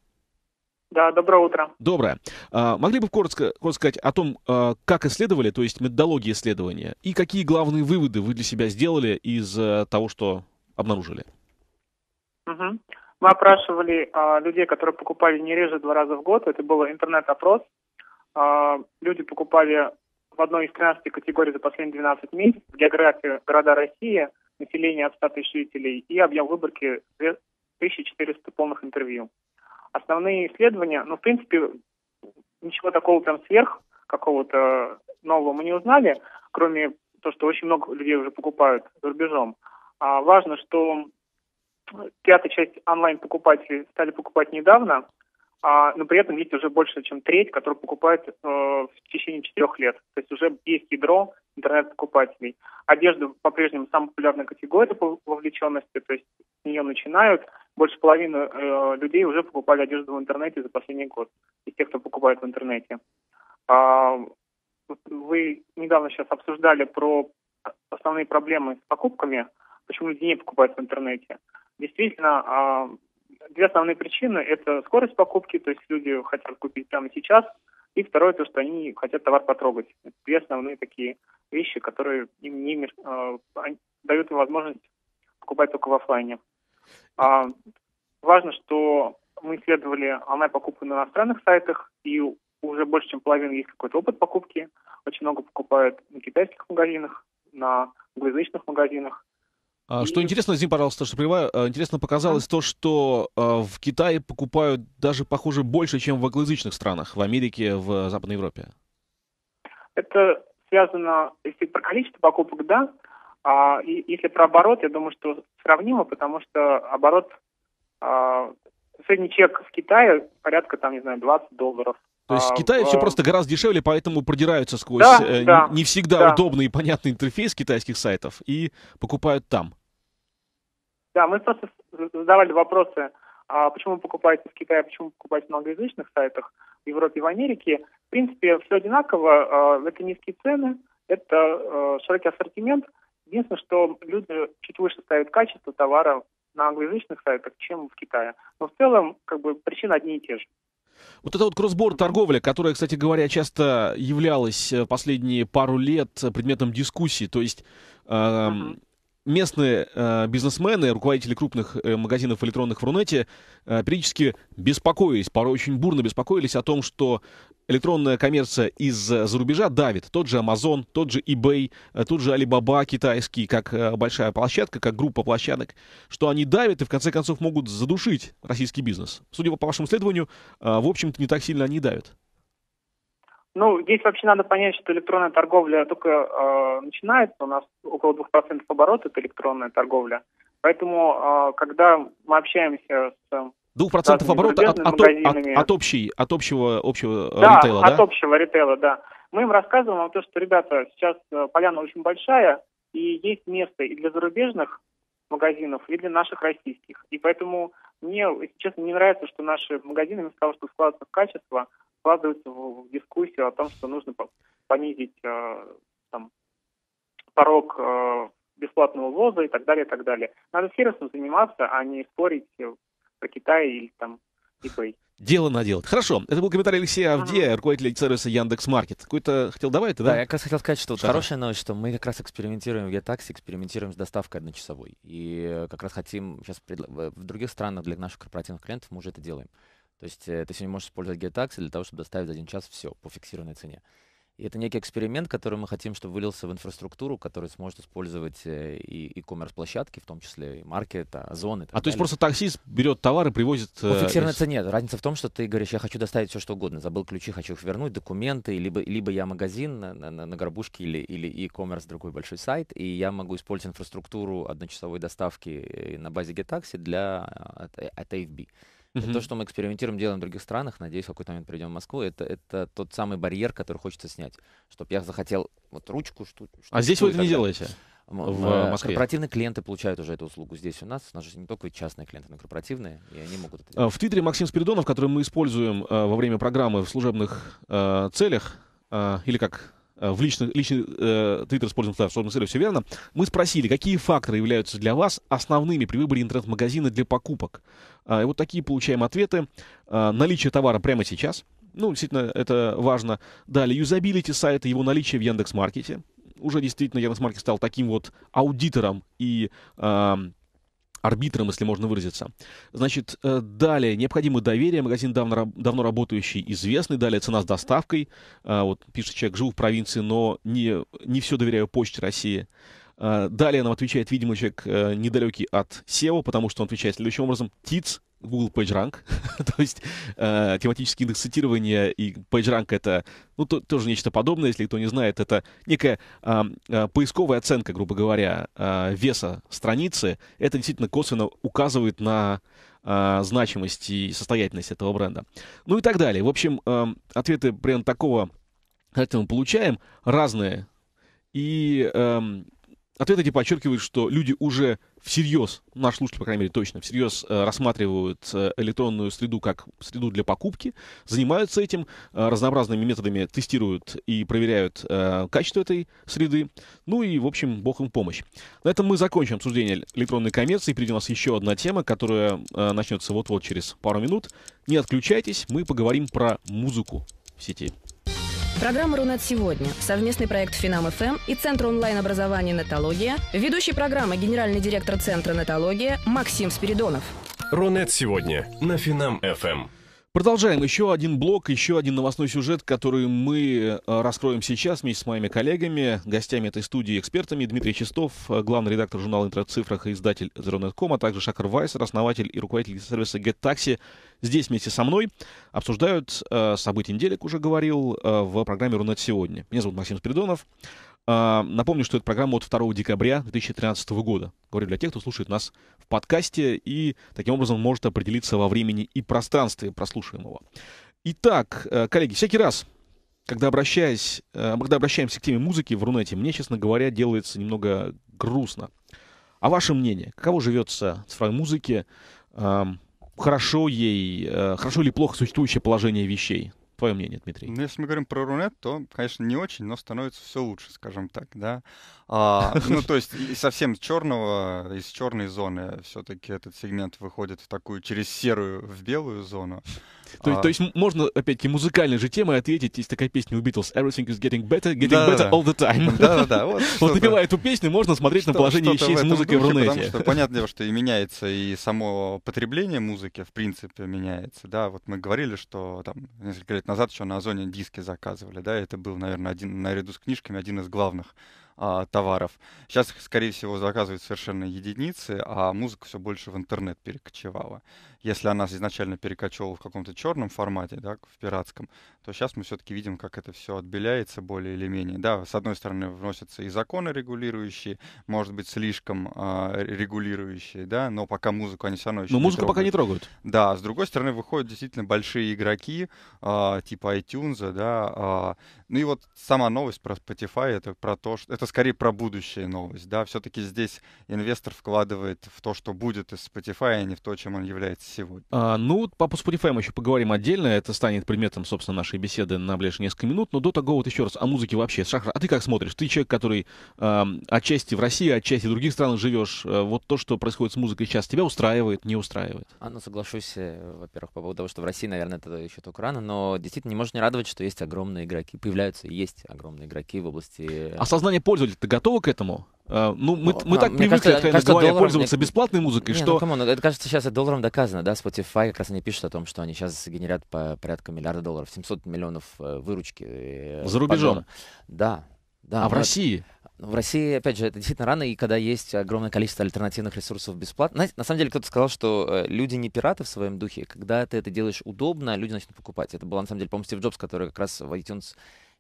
Да, доброе утро. Доброе. А, могли бы коротко, коротко сказать о том, а, как исследовали, то есть методология исследования, и какие главные выводы вы для себя сделали из э, того, что обнаружили? Угу. Мы опрашивали а, людей, которые покупали не реже два раза в год. Это был интернет-опрос. А, люди покупали в одной из 13 категорий за последние 12 месяцев географию города России, население от 100 тысяч жителей и объем выборки 1400 полных интервью основные исследования, ну, в принципе, ничего такого там сверх какого-то нового мы не узнали, кроме того, что очень много людей уже покупают за рубежом. А важно, что пятая часть онлайн-покупателей стали покупать недавно, а, но при этом есть уже больше, чем треть, которые покупают э, в течение четырех лет. То есть уже есть ядро интернет-покупателей. Одежда по-прежнему самая популярная категория по вовлеченности, то есть с нее начинают, больше половины э, людей уже покупали одежду в интернете за последний год, из тех, кто покупает в интернете. А, вы недавно сейчас обсуждали про основные проблемы с покупками, почему люди не покупают в интернете. Действительно, а, две основные причины – это скорость покупки, то есть люди хотят купить прямо сейчас, и второе – то, что они хотят товар потрогать. Это две основные такие вещи, которые им не, э, дают им возможность покупать только в офлайне. А, важно, что мы исследовали онлайн-покупку на иностранных сайтах, и уже больше, чем половина есть какой-то опыт покупки. Очень много покупают на китайских магазинах, на англоязычных магазинах. А, что интересно, извини, пожалуйста, что прерываю, а, интересно показалось то, что а, в Китае покупают даже, похоже, больше, чем в англоязычных странах, в Америке, в Западной Европе. Это связано, если про количество покупок, да, а, и, если про оборот, я думаю, что сравнимо, потому что оборот, а, средний чек в Китае порядка, там, не знаю, 20 долларов. То есть а, в Китае а, все просто гораздо дешевле, поэтому продираются сквозь да, э, да, не всегда да. удобный и понятный интерфейс китайских сайтов и покупают там. Да, мы просто задавали вопросы, а почему покупаете в Китае, почему покупаете на многоязычных сайтах в Европе и в Америке. В принципе, все одинаково. А, это низкие цены, это э, широкий ассортимент – Единственное, что люди чуть выше ставят качество товара на англоязычных сайтах, чем в Китае. Но в целом, как бы, причины одни и те же. Вот эта вот кроссбор торговля, которая, кстати говоря, часто являлась э, последние пару лет предметом дискуссии, то есть э, uh-huh местные э, бизнесмены, руководители крупных э, магазинов электронных в Рунете э, периодически беспокоились, порой очень бурно беспокоились о том, что электронная коммерция из-за рубежа давит. Тот же Amazon, тот же eBay, э, тот же Alibaba китайский, как э, большая площадка, как группа площадок, что они давят и в конце концов могут задушить российский бизнес. Судя по вашему исследованию, э, в общем-то не так сильно они давят. Ну, здесь вообще надо понять, что электронная торговля только э, начинается. У нас около 2% оборота – это электронная торговля. Поэтому, э, когда мы общаемся с э, Двух процентов оборота от, от, от, от, общей, от общего, общего э, да, ритейла, да? от общего ритейла, да. Мы им рассказываем о том, что, ребята, сейчас э, поляна очень большая, и есть место и для зарубежных магазинов, и для наших российских. И поэтому мне, если честно, не нравится, что наши магазины, вместо того, чтобы складываться в качество, складываются в, в дискуссию о том, что нужно понизить э, там, порог э, бесплатного ввоза и так далее, и так далее. Надо сервисом заниматься, а не спорить э, про Китай или там eBay. Дело наделать. Хорошо. Это был комментарий Алексея Авдея, ага. руководителя сервиса Яндекс.Маркет. Какой-то хотел добавить, да? Да, я как раз хотел сказать, что вот хорошая новость, что мы как раз экспериментируем в Ятаксе, экспериментируем с доставкой одночасовой. И э, как раз хотим сейчас предла... Э, в других странах для наших корпоративных клиентов мы уже это делаем. То есть э, ты сегодня можешь использовать GetAx для того, чтобы доставить за один час все по фиксированной цене. И это некий эксперимент, который мы хотим, чтобы вылился в инфраструктуру, которая сможет использовать э, и e-commerce площадки, в том числе и маркет, озоны. А далее. то есть просто таксист берет товар и привозит... По э, фиксированной из... цене. Разница в том, что ты говоришь, я хочу доставить все, что угодно. Забыл ключи, хочу их вернуть, документы, либо, либо я магазин на, на, на горбушке или, или e-commerce, другой большой сайт, и я могу использовать инфраструктуру одночасовой доставки на базе GetAxi для от, от AFB. Mm-hmm. То, что мы экспериментируем, делаем в других странах, надеюсь, в какой-то момент придем в Москву, это, это тот самый барьер, который хочется снять. Чтобы я захотел вот ручку, что А здесь вы это не делаете? в э, Москве. Корпоративные клиенты получают уже эту услугу здесь у нас. У нас же не только частные клиенты, но и корпоративные, и они могут это делать. Э, в Твиттере Максим Спиридонов, который мы используем э, во время программы в служебных э, целях, э, или как в личный, личный э, Твиттер используем в служебных целях, все верно, мы спросили, какие факторы являются для вас основными при выборе интернет-магазина для покупок. А, и вот такие получаем ответы. А, наличие товара прямо сейчас. Ну, действительно, это важно. Далее, юзабилити сайта, его наличие в Яндекс.Маркете. Уже действительно Яндекс.Маркет стал таким вот аудитором и а, арбитром, если можно выразиться. Значит, э, далее необходимо доверие, магазин давно, давно работающий, известный, далее цена с доставкой. Вот пишет человек, живу в провинции, но не, не все доверяю почте России. А, далее нам отвечает, видимо, человек э, недалекий от SEO, потому что он отвечает следующим образом. ТИЦ, Google PageRank, то есть э, тематический индекс цитирования и PageRank это, ну, то, тоже нечто подобное, если кто не знает, это некая э, э, поисковая оценка, грубо говоря, э, веса страницы. Это действительно косвенно указывает на э, значимость и состоятельность этого бренда. Ну и так далее. В общем, э, ответы примерно такого, это мы получаем разные. И... Э, Ответы эти подчеркивают, что люди уже всерьез, наш слушатель, по крайней мере, точно, всерьез э, рассматривают э, электронную среду как среду для покупки, занимаются этим, э, разнообразными методами тестируют и проверяют качество этой среды. Ну и, в общем, бог им помощь. На этом мы закончим обсуждение электронной коммерции. Впереди у нас еще одна тема, которая начнется вот-вот через пару минут. Не отключайтесь, мы поговорим про музыку в сети. Программа «Рунет сегодня» – совместный проект «Финам-ФМ» и Центр онлайн-образования «Нетология», ведущий программы генеральный директор Центра «Нетология» Максим Спиридонов. «Рунет сегодня» на «Финам-ФМ». Продолжаем. Еще один блок, еще один новостной сюжет, который мы э, раскроем сейчас вместе с моими коллегами, гостями этой студии, экспертами. Дмитрий Чистов, э, главный редактор журнала «Интерцифрах» и издатель «Зеронет.ком», а также Шакар Вайсер, основатель и руководитель сервиса GetTaxi. Здесь вместе со мной обсуждают э, события недели, как уже говорил, в программе «Рунет сегодня». Меня зовут Максим Спиридонов. А, напомню, что эта программа от 2 декабря 2013 года. Говорю для тех, кто слушает нас в подкасте и таким образом может определиться во времени и пространстве прослушиваемого. Итак, э, коллеги, всякий раз, когда, обращаясь, э, когда обращаемся к теме музыки в Рунете, мне, честно говоря, делается немного грустно. А ваше мнение, каково живется цифровой музыке? Хорошо ей, э, хорошо или плохо существующее положение вещей? Твое мнение, Дмитрий. Ну, если мы говорим про Рунет, то, конечно, не очень, но становится все лучше, скажем так, да. А, ну, то есть совсем черного, из черной зоны все-таки этот сегмент выходит в такую, через серую, в белую зону. То, а... то есть можно, опять-таки, музыкальной же темой ответить. Есть такая песня у Битлз «Everything is getting better, getting да, better да. all the time». Да-да-да. Вот, вот напевая эту песню, можно смотреть что, на положение вещей с музыкой в Рунете. Потому что понятно что и меняется и само потребление музыки, в принципе, меняется. Да, вот мы говорили, что там несколько лет назад еще на Озоне диски заказывали, да, это был, наверное, один наряду с книжками один из главных а, товаров. Сейчас, скорее всего, заказывают совершенно единицы, а музыка все больше в интернет перекочевала. Если она изначально перекочевала в каком-то черном формате, да, в пиратском, то сейчас мы все-таки видим, как это все отбеляется более или менее. Да, с одной стороны, вносятся и законы регулирующие, может быть, слишком а, регулирующие, да, но пока музыку они все равно еще Но не музыку трогают. пока не трогают. Да, с другой стороны, выходят действительно большие игроки, а, типа iTunes, да, а, ну и вот сама новость про Spotify, это про то, что это скорее про будущее новость, да, все-таки здесь инвестор вкладывает в то, что будет из Spotify, а не в то, чем он является сегодня. А, ну, по Spotify мы еще поговорим отдельно, это станет предметом, собственно, нашей беседы на ближайшие несколько минут, но до того вот еще раз о музыке вообще. Шахра, а ты как смотришь? Ты человек, который э, отчасти в России, отчасти в других странах живешь, э, вот то, что происходит с музыкой сейчас, тебя устраивает, не устраивает? А, ну, соглашусь, э, во-первых, по поводу того, что в России, наверное, это еще только рано, но действительно не может не радовать, что есть огромные игроки, появляются и есть огромные игроки в области... Э, Осознание поля пользователь-то готовы к этому? А, ну, мы, ну, мы так привыкли кажется, от Хайнагуая пользоваться мне... бесплатной музыкой, не, ну, что... Ну, камон, это, кажется, сейчас это долларом доказано, да? Spotify как раз они пишут о том, что они сейчас генерят по порядка миллиарда долларов, 700 миллионов э, выручки. Э, За рубежом? Да. да а в России? В России, опять же, это действительно рано, и когда есть огромное количество альтернативных ресурсов бесплатно. Знаете, на самом деле кто-то сказал, что э, люди не пираты в своем духе. Когда ты это делаешь удобно, люди начнут покупать. Это было на самом деле, по-моему, Стив Джобс, который как раз в iTunes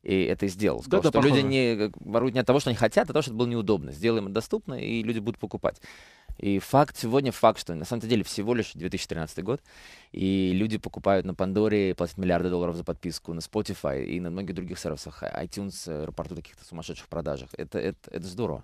и это и сделал. Сказал, да, что похоже. люди не воруют не от того, что они хотят, а от того, что это было неудобно. Сделаем это доступно, и люди будут покупать. И факт сегодня факт, что на самом деле всего лишь 2013 год, и люди покупают на Пандоре, платят миллиарды долларов за подписку, на Spotify и на многих других сервисах, а iTunes, э, аэропорту таких-то сумасшедших продажах. Это, это, это здорово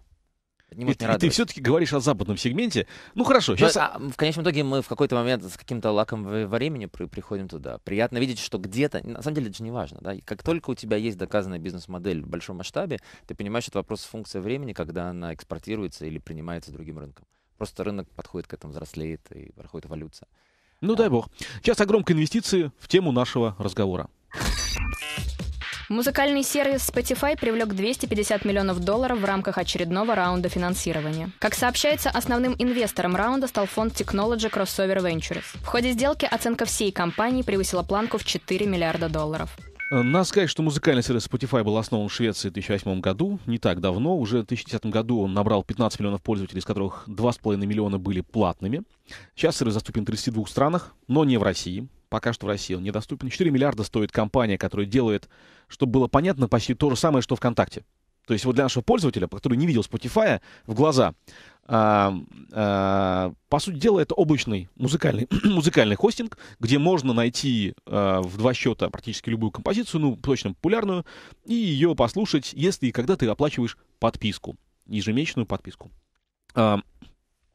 не и, не И ты все-таки говоришь о западном сегменте. Ну хорошо, Но, ну, сейчас... а, в конечном итоге мы в какой-то момент с каким-то лаком во времени при, приходим туда. Приятно видеть, что где-то, на самом деле это же не важно, да, как только у тебя есть доказанная бизнес-модель в большом масштабе, ты понимаешь, что это вопрос функции времени, когда она экспортируется или принимается другим рынком. Просто рынок подходит к этому, взрослеет и проходит эволюция. Ну а. дай бог. Сейчас огромные инвестиции в тему нашего разговора. Музыкальный сервис Spotify привлек 250 миллионов долларов в рамках очередного раунда финансирования. Как сообщается, основным инвестором раунда стал фонд Technology Crossover Ventures. В ходе сделки оценка всей компании превысила планку в 4 миллиарда долларов. Э, надо сказать, что музыкальный сервис Spotify был основан в Швеции в 2008 году, не так давно. Уже в 2010 году он набрал 15 миллионов пользователей, из которых 2,5 миллиона были платными. Сейчас сервис доступен в 32 странах, но не в России. Пока что в России он недоступен. 4 миллиарда стоит компания, которая делает, чтобы было понятно, почти то же самое, что ВКонтакте. То есть вот для нашего пользователя, который не видел Spotify в глаза, а, а, по сути дела, это обычный музыкальный, музыкальный хостинг, где можно найти а, в два счета практически любую композицию, ну, точно популярную, и ее послушать, если и когда ты оплачиваешь подписку, ежемесячную подписку. А,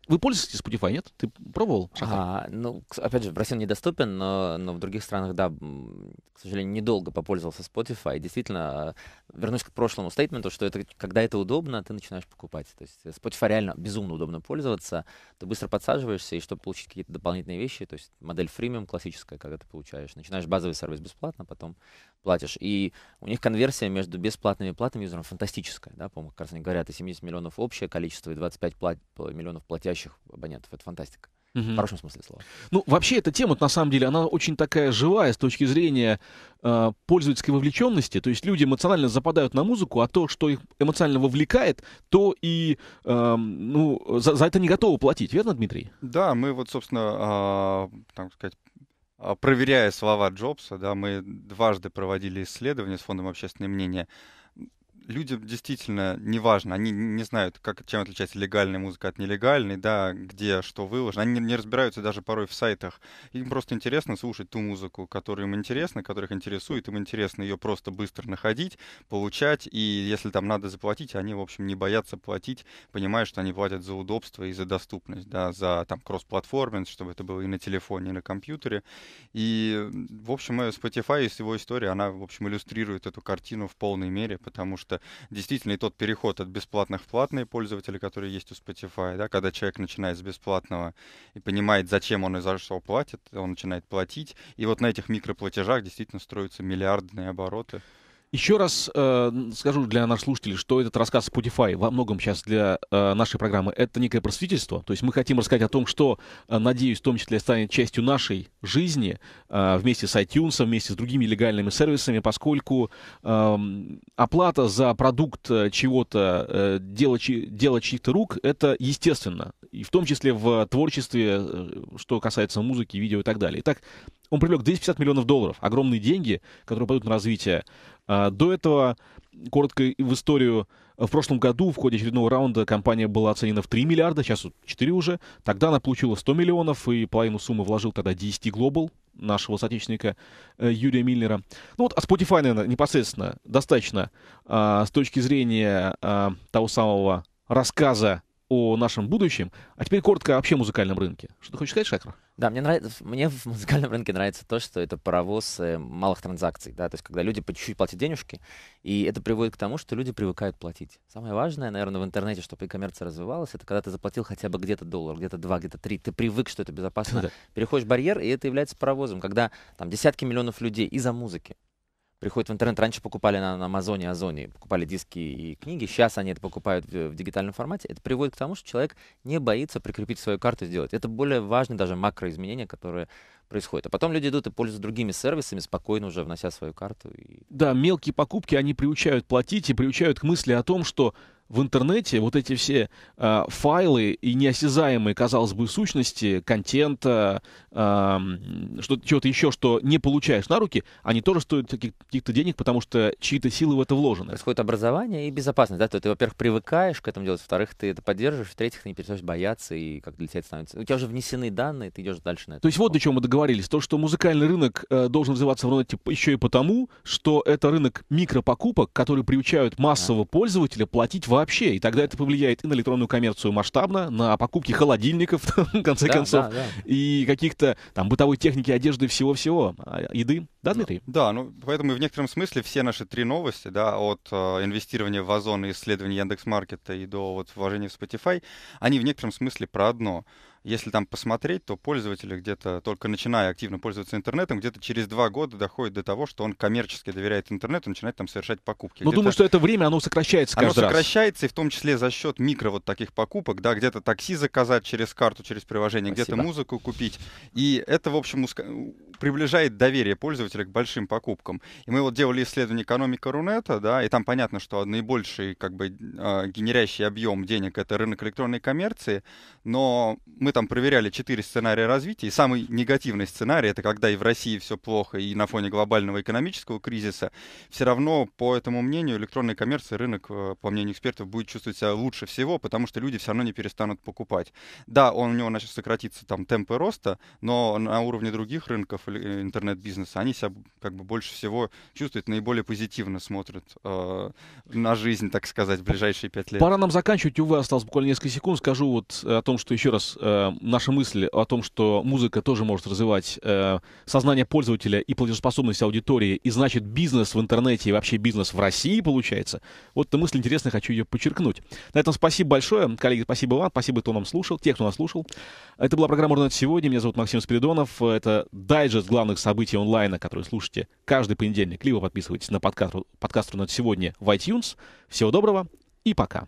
вы пользуетесь Spotify, нет? Ты пробовал? А, ну, опять же, в России он недоступен, но, но в других странах, да, к сожалению, недолго попользовался Spotify. Действительно, э, вернусь к прошлому стейтменту, что это, когда это удобно, ты начинаешь покупать. То есть э, Spotify реально безумно удобно пользоваться. Ты быстро подсаживаешься, и чтобы получить какие-то дополнительные вещи, то есть модель фримиум классическая, когда ты получаешь, начинаешь базовый сервис бесплатно, потом платишь. И у них конверсия между бесплатными и платными юзерами фантастическая. Да? По-моему, как раз они говорят, и 70 миллионов общее количество, и 25 плат... миллионов платящих покупающих абонентов. Это фантастика. Угу. В хорошем смысле слова. Ну, вообще эта тема, на самом деле, она очень такая живая с точки зрения э, пользовательской вовлеченности. То есть люди эмоционально западают на музыку, а то, что их эмоционально вовлекает, то и э, ну, за, за это не готовы платить. Верно, Дмитрий? Да, мы вот, собственно, э, так сказать, а, проверяя слова Джобса, да, мы дважды проводили исследования с Фондом общественного мнения людям действительно не важно, они не знают, как, чем отличается легальная музыка от нелегальной, да, где что выложено. Они не разбираются даже порой в сайтах. Им просто интересно слушать ту музыку, которая им интересна, которых интересует. Им интересно ее просто быстро находить, получать, и если там надо заплатить, они, в общем, не боятся платить, понимая, что они платят за удобство и за доступность, да, за там кросс-платформенс, чтобы это было и на телефоне, и на компьютере. И, в общем, Spotify и его история, она, в общем, иллюстрирует эту картину в полной мере, потому что действительно и тот переход от бесплатных в платные пользователи, которые есть у Spotify, да, когда человек начинает с бесплатного и понимает, зачем он и за что платит, он начинает платить. И вот на этих микроплатежах действительно строятся миллиардные обороты. Еще раз э, скажу для наших слушателей, что этот рассказ Spotify во многом сейчас для э, нашей программы это некое просветительство. То есть мы хотим рассказать о том, что, э, надеюсь, в том числе станет частью нашей жизни э, вместе с iTunes, вместе с другими легальными сервисами, поскольку э, оплата за продукт э, чего-то, э, дело, дело чьих-то рук, это естественно. И в том числе в творчестве, э, что касается музыки, видео и так далее. Итак, он привлек 250 миллионов долларов, огромные деньги, которые пойдут на развитие. А, до этого, коротко в историю, в прошлом году в ходе очередного раунда компания была оценена в 3 миллиарда, сейчас 4 уже. Тогда она получила 100 миллионов, и половину суммы вложил тогда DST Global, нашего соотечественника э, Юрия Миллера. Ну вот, а Spotify, наверное, непосредственно достаточно а, с точки зрения а, того самого рассказа о нашем будущем. А теперь коротко вообще о музыкальном рынке. Что ты хочешь сказать, Шакра? Да, мне нравится, мне в музыкальном рынке нравится то, что это паровоз э, малых транзакций, да, то есть когда люди по чуть-чуть платят денежки, и это приводит к тому, что люди привыкают платить. Самое важное, наверное, в интернете, чтобы и коммерция развивалась, это когда ты заплатил хотя бы где-то доллар, где-то два, где-то три, ты привык, что это безопасно, ну да. переходишь барьер, и это является паровозом, когда там десятки миллионов людей из-за музыки приходят в интернет. Раньше покупали на, на Амазоне, Озоне, покупали диски и книги. Сейчас они это покупают в, э, в дигитальном формате. Это приводит к тому, что человек не боится прикрепить свою карту и сделать. Это более важные даже макроизменения, которые происходит. А потом люди идут и пользуются другими сервисами, спокойно уже внося свою карту. И... Да, мелкие покупки, они приучают платить и приучают к мысли о том, что в интернете вот эти все э, файлы и неосязаемые, казалось бы, сущности, контента, э, что, чего-то еще, что не получаешь на руки, они тоже стоят каких-то денег, потому что чьи-то силы в это вложены. Происходит образование и безопасность. Да? То ты, во-первых, привыкаешь к этому делать, во-вторых, ты это поддерживаешь, в-третьих, ты не перестаешь бояться, и как для тебя это становится... У тебя уже внесены данные, ты идешь дальше на это. То есть вот до чего мы договорились. То, что музыкальный рынок э, должен развиваться в Рунете еще и потому, что это рынок микропокупок, которые приучают массового а. пользователя платить в вообще. И тогда это повлияет и на электронную коммерцию масштабно, на покупки холодильников, в конце да, концов, да, да. и каких-то там бытовой техники, одежды всего-всего, а, еды. Да, ну, Дмитрий? да, ну поэтому в некотором смысле все наши три новости, да, от э, инвестирования в Озон и исследования Яндекс.Маркета и до вот вложения в Spotify, они в некотором смысле про одно — если там посмотреть, то пользователи где-то, только начиная активно пользоваться интернетом, где-то через два года доходит до того, что он коммерчески доверяет интернету, начинает там совершать покупки. Но думаю, что это время, оно сокращается каждый Оно сокращается, и в том числе за счет микро вот таких покупок, да, где-то такси заказать через карту, через приложение, Спасибо. где-то музыку купить. И это, в общем, приближает доверие пользователя к большим покупкам. И мы вот делали исследование экономика Рунета, да, и там понятно, что наибольший как бы а, генерящий объем денег это рынок электронной коммерции, но мы там проверяли четыре сценария развития, и самый негативный сценарий это когда и в России все плохо, и на фоне глобального экономического кризиса, все равно, по этому мнению, электронной коммерции рынок, э, по мнению экспертов, будет чувствовать себя лучше всего, потому что люди все равно не перестанут покупать. Да, он, у него начнет сократиться там темпы роста, но на уровне других рынков Э, интернет-бизнеса, они себя как бы больше всего чувствуют, наиболее позитивно смотрят э, на жизнь, так сказать, в ближайшие пять лет. Пора нам заканчивать. Увы, осталось буквально несколько секунд. Скажу вот э, о том, что еще раз э, наша мысль о том, что музыка тоже может развивать э, сознание пользователя и платежеспособность аудитории, и значит бизнес в интернете и вообще бизнес в России получается. Вот эта мысль интересная, хочу ее подчеркнуть. На этом спасибо большое. Коллеги, спасибо вам, спасибо, кто нам слушал, тех, кто нас слушал. Это была программа «Рунет сегодня». Меня зовут Максим Спиридонов. Это дайджест же из главных событий онлайна, которые слушаете каждый понедельник, либо подписывайтесь на подкаст, подкаст над сегодня в iTunes. Всего доброго и пока.